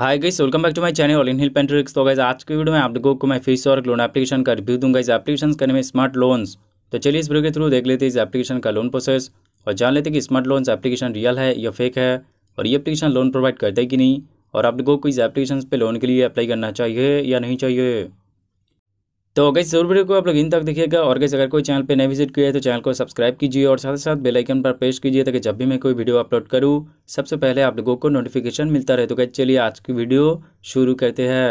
hi guys welcome back to my channel all in हिल पेंट्रिक्स तो गाइस आज के वीडियो में आप लोगों को मैं फीस और लोन एप्लीकेशन का रिव्यू दूंगा इस एप्लीकेशन करने में स्मार्ट लोन्स तो चलिए इस वीडियो के थ्रू देख लेते हैं इस एप्लीकेशन का लोन प्रोसेस और जान लेते हैं कि स्मार्ट लोन्स एप्लीकेशन रियल है या फेक है और ये एप्लीकेशन लोन प्रोवाइड करते है कि नहीं और आप लोगों को इस एप्लीकेशन पर लोन के लिए अप्लाई करना चाहिए या नहीं चाहिए तो गई जरूर वीडियो को आप लोग इन तक देखिएगा और गई अगर कोई चैनल पे नहीं विजिट किया है तो चैनल को सब्सक्राइब कीजिए और साथ साथ साथ बेलाइकन पर प्रेस कीजिए ताकि जब भी मैं कोई वीडियो अपलोड करूँ सबसे पहले आप लोगों को नोटिफिकेशन मिलता रहे तो गई चलिए आज की वीडियो शुरू करते हैं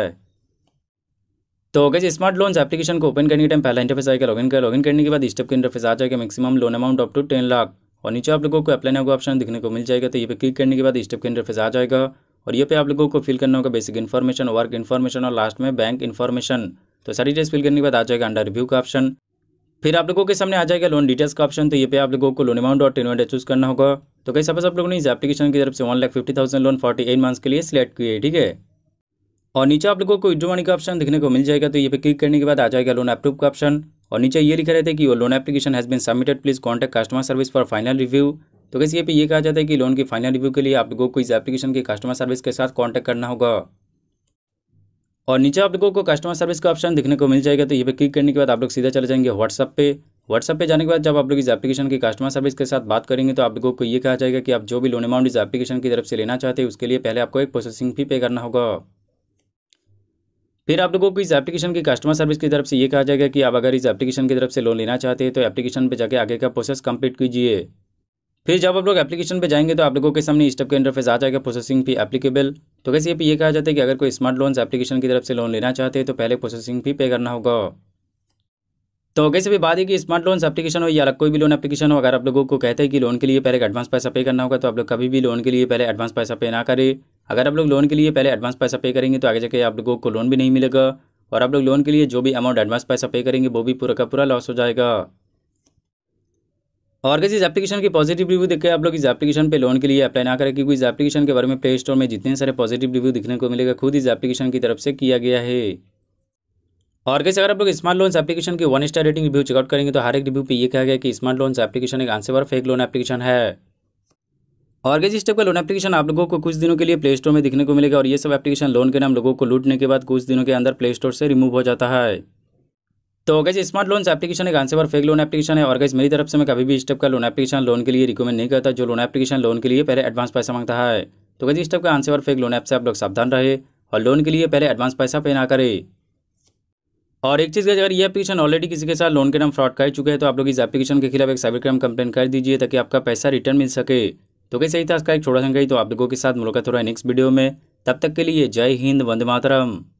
तो गैस स्मार्ट लोन्स एप्लीकेशन को ओपन करने के टाइम पहला इंटरफेस आएगा लॉगिन कर लॉगिन करने के बाद स्टेप के इंटरफेस आ जाएगा maximum loan amount up to ten lakh और नीचे आप लोगों को अप्लाई नाउ का ऑप्शन दिखने को मिल जाएगा तो ये पे क्लिक करने के बाद स्टेप के इंटरफेस आ जाएगा और ये पे आप लोगों को फिल करना होगा बेसिक इन्फॉर्मेशन वर्क इन्फॉर्मेशन और लास्ट में बैंक इन्फॉर्मेशन तो सारी डिटेल्स फिल करने के बाद आ जाएगा अंडर रिव्यू का ऑप्शन फिर आप लोगों के सामने आ जाएगा लोन डिटेल्स का ऑप्शन तो ये पे आप लोगों को लोन अमाउंट और टेन चूज़ करना होगा तो कैसे बस आप लोगों ने इस एप्लीकेशन की तरफ से one lakh fifty thousand loan forty eight months के लिए सिलेक्ट किए ठीक है और नीचे आप लोगों को विड्रो मनी का ऑप्शन देखने को मिल जाएगा तो ये पे क्लिक करने के बाद आ जाएगा लोन अप्रूव का ऑप्शन और नीचे ये लिखा रहता है कि वो loan application has been submitted please contact customer service for final review तो कैसे ये पे ये कहा जाता है कि लोन की फाइनल रिव्यू के लिए आप लोगों को इस एप्लीकेशन के कस्टमर सर्विस के साथ कॉन्टैक्ट करना होगा और नीचे आप लोगों को कस्टमर सर्विस का ऑप्शन दिखने को मिल जाएगा तो ये पे क्लिक करने के बाद आप लोग सीधा चले जाएंगे व्हाट्सअप पे व्हाट्सअप पे जाने के बाद जब आप लोग इस एप्लीकेशन की कस्टमर सर्विस के साथ बात करेंगे तो आप लोगों को ये कहा जाएगा कि आप जो भी लोन अमाउंट इस एप्लीकेशन की तरफ से लेना चाहते हैं उसके लिए पहले आपको एक प्रोसेसिंग फी पे करना होगा फिर आप लोगों को इस एप्लीकेशन की कस्टमर सर्विस की तरफ से ये कहा जाएगा कि आप अगर इस एप्लीकेशन की तरफ से लोन लेना चाहते हैं तो एप्लीकेशन पर जाकर आगे का प्रोसेस कंप्लीट कीजिए फिर जब आप लोग एप्लीकेशन पर जाएंगे तो आप लोगों के सामने इस स्टेप के इंटरफेस आ जाएगा प्रोसेसिंग फी एप्लीकेबल तो कैसे यहाँ ये कहा जाता है कि अगर कोई स्मार्ट लोन्स एप्लीकेशन की तरफ से लोन लेना चाहते हैं तो पहले प्रोसेसिंग फी पे करना होगा तो कैसे भी बात है कि स्मार्ट लोन्स एप्लीकेशन हो या कोई भी लोन एप्लीकेशन हो अगर आप लोगों को कहते हैं कि लोन के लिए पहले एडवांस पैसा पे करना होगा तो आप लोग कभी भी लोन के लिए पहले एडवांस पैसा पे ना करें अगर आप लोग लोन के लिए पहले एडवांस पैसा पे करेंगे तो आगे जाके आप लोगों को लोन भी नहीं मिलेगा और आप लोग लोन के लिए जो भी अमाउंट एडवांस पैसा पे करेंगे वो भी पूरा का पूरा लॉस हो जाएगा और कैसे इस एप्लीकेशन की पॉजिटिव रिव्यू देखकर आप लोग इस एप्लीकेशन पे लोन के लिए अप्लाई ना करें क्योंकि इस एप्लीकेशन के बारे में प्ले स्टोर में जितने सारे पॉजिटिव रिव्यू दिखने को मिलेगा खुद इस एप्लीकेशन की तरफ से किया गया है और कैसे अगर आप लोग स्मार्ट लोन्स एप्लीकेशन की one star rating review check out करेंगे तो हर एक रिव्यू पे ये कहा गया कि स्मार्ट लोन्स एप्लीकेशन एक आंसर फेक लोन एप्लीकेशन है और कैसे इस टाइप का लोन एप्लीकेशन आप लोगों को कुछ दिनों के लिए प्ले स्टोर में दिखने को मिलेगा और ये सब एप्लीकेशन लोन के नाम लोगों को लूटने के बाद कुछ दिनों के अंदर प्ले स्टोर से रिमूव हो जाता है तो गैस स्मार्ट लोन एप्लीकेशन एक आंसर फेक लोन एप्लीकेशन है और गैस मेरी तरफ से मैं कभी भी स्टेप का लोन एप्लीकेशन लोन के लिए रिकमेंड नहीं करता जो लोन एप्लीकेशन लोन के लिए पहले एडवांस पैसा मांगता है तो गैस स्टेप का आंसर फेक लोन ऐप से आप लोग सावधान रहे और लोन के लिए पहले एडवांस पैसा पे ना करें और एक चीज़ अगर ये एप्लीकेशन ऑलरेडी किसी के साथ लोन के नाम फ्रॉड कर चुके हैं तो आप लोग इस एप्लीकेशन के खिलाफ एक साइबर क्राइम कंप्लेन कर दीजिए ताकि आपका पैसा रिटर्न मिल सके तो कैसे ही था इसका एक छोटा सा तो आप लोगों के साथ मुलाकात हो रहा है नेक्स्ट वीडियो में तब तक के लिए जय हिंद वंदे मातरम